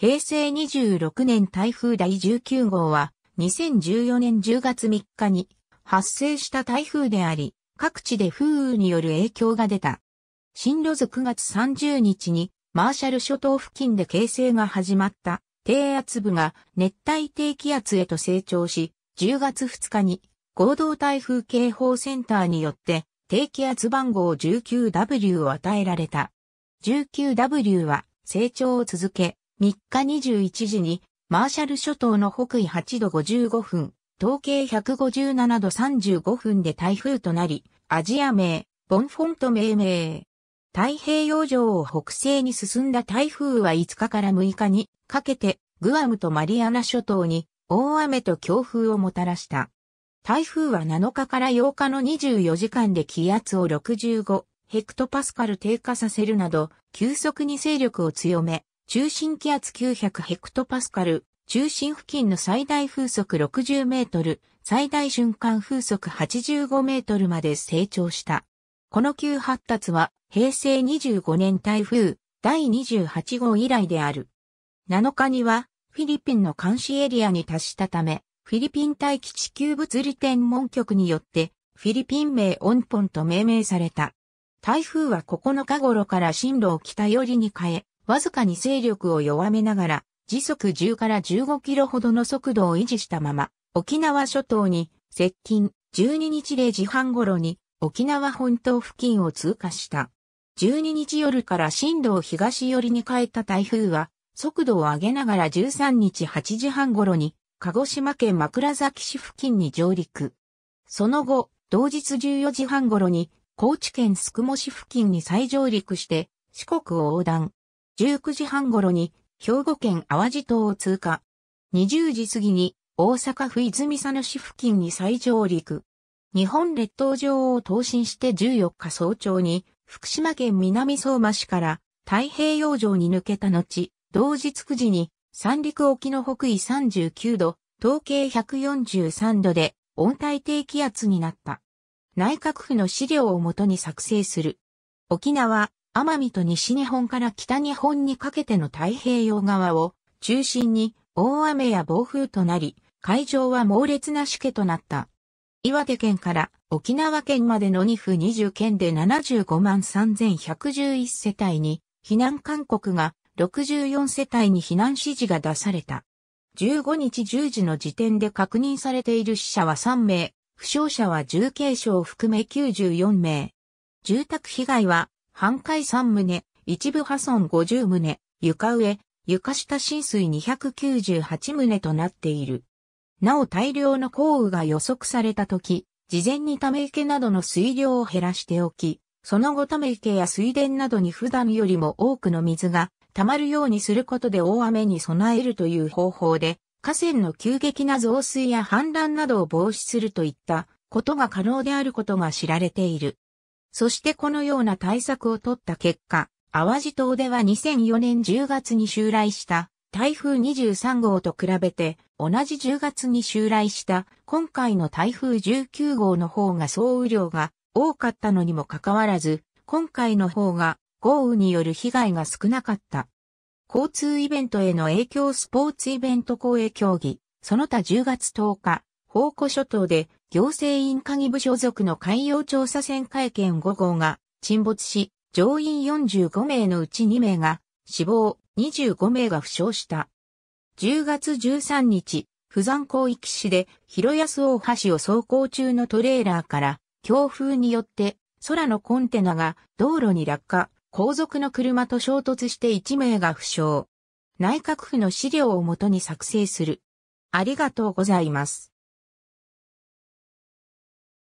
平成26年台風第19号は、2014年10月3日に発生した台風であり、各地で風雨による影響が出た。進路図9月30日に、マーシャル諸島付近で形成が始まった低圧部が熱帯低気圧へと成長し、10月2日に合同台風警報センターによって低気圧番号 19W を与えられた。19W は成長を続け、3日21時に、マーシャル諸島の北緯8度55分、統計157度35分で台風となり、アジア名、ボンフォント命名。太平洋上を北西に進んだ台風は5日から6日にかけて、グアムとマリアナ諸島に大雨と強風をもたらした。台風は7日から8日の24時間で気圧を65ヘクトパスカル低下させるなど、急速に勢力を強め、中心気圧900ヘクトパスカル、中心付近の最大風速60メートル、最大瞬間風速85メートルまで成長した。この急発達は平成25年台風第28号以来である。7日にはフィリピンの監視エリアに達したため、フィリピン大気地球物理天文局によってフィリピン名オンポンと命名された。台風は9日頃から進路を北寄りに変え、わずかに勢力を弱めながら、時速10から15キロほどの速度を維持したまま、沖縄諸島に接近12日0時半頃に沖縄本島付近を通過した。12日夜から進路を東寄りに変えた台風は、速度を上げながら13日8時半頃に、鹿児島県枕崎市付近に上陸。その後、同日14時半頃に、高知県宿毛市付近に再上陸して、四国を横断。19時半頃に兵庫県淡路島を通過。20時過ぎに大阪府泉佐野市付近に再上陸。日本列島上を投進して14日早朝に福島県南相馬市から太平洋上に抜けた後、同日9時に三陸沖の北緯39度、東経143度で温帯低気圧になった。内閣府の資料をもとに作成する。沖縄、奄美と西日本から北日本にかけての太平洋側を中心に大雨や暴風となり、海上は猛烈なしけとなった。岩手県から沖縄県までの2府20県で75万3111世帯に避難勧告が64世帯に避難指示が出された。15日10時の時点で確認されている死者は3名、負傷者は重軽傷を含め94名。住宅被害は半壊3棟、一部破損50棟、床上、床下浸水298棟となっている。なお大量の降雨が予測された時、事前にため池などの水量を減らしておき、その後ため池や水田などに普段よりも多くの水が溜まるようにすることで大雨に備えるという方法で、河川の急激な増水や氾濫などを防止するといったことが可能であることが知られている。そしてこのような対策を取った結果、淡路島では2004年10月に襲来した台風23号と比べて同じ10月に襲来した今回の台風19号の方が総雨量が多かったのにもかかわらず、今回の方が豪雨による被害が少なかった。交通イベントへの影響スポーツイベント公営競技、その他10月10日、宝庫諸島で行政院会議部所属の海洋調査船会見5号が沈没し、乗員45名のうち2名が死亡、25名が負傷した。10月13日、釜山港域市で広安大橋を走行中のトレーラーから強風によって空のコンテナが道路に落下、後続の車と衝突して1名が負傷。内閣府の資料をもとに作成する。ありがとうございます。